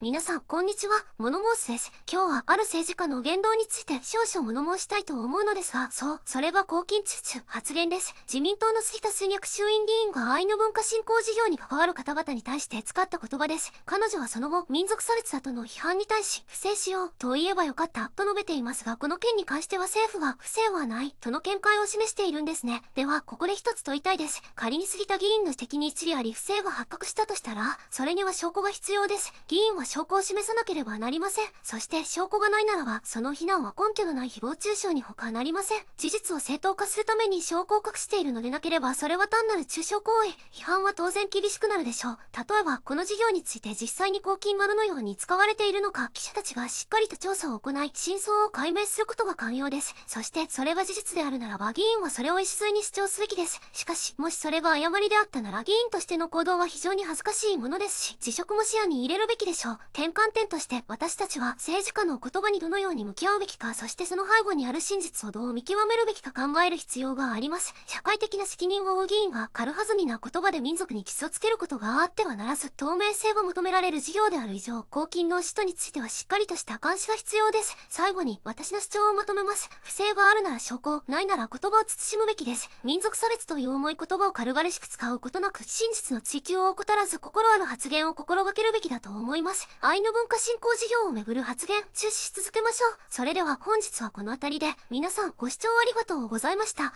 皆さん、こんにちは。物申すです。今日は、ある政治家の言動について少々物申したいと思うのですが、そう、それは公金中中発言です。自民党の杉田水脈衆院議員が愛の文化振興事業に関わる方々に対して使った言葉です。彼女はその後、民族差別だとの批判に対し、不正しよう、と言えばよかった、と述べていますが、この件に関しては政府が、不正はない、との見解を示しているんですね。では、ここで一つ問いたいです。仮に杉田議員の指摘に一理あり、不正が発覚したとしたら、それには証拠が必要です。議員は証拠を示さなければなりません。そして証拠がないならば、その非難は根拠のない誹謗中傷に他なりません。事実を正当化するために証拠を隠しているのでなければ、それは単なる中傷行為。批判は当然厳しくなるでしょう。例えば、この事業について実際に公金丸のように使われているのか、記者たちがしっかりと調査を行い、真相を解明することが肝要です。そして、それが事実であるならば、議員はそれを礎に主張すべきです。しかし、もしそれが誤りであったなら、議員としての行動は非常に恥ずかしいものですし、辞職も視野に入れるべきでしょう。転換点として私たちは政治家の言葉にどのように向き合うべきかそしてその背後にある真実をどう見極めるべきか考える必要があります社会的な責任を負う議員が軽はずみな言葉で民族に傷をつけることがあってはならず透明性が求められる事業である以上公金の使途についてはしっかりとした監視が必要です最後に私の主張をまとめます不正があるなら証拠ないなら言葉を慎むべきです民族差別という重い言葉を軽々しく使うことなく真実の追求を怠らず心ある発言を心がけるべきだと思います愛の文化振興事業をめぐる発言中止し続けましょう。それでは本日はこの辺りで、皆さんご視聴ありがとうございました。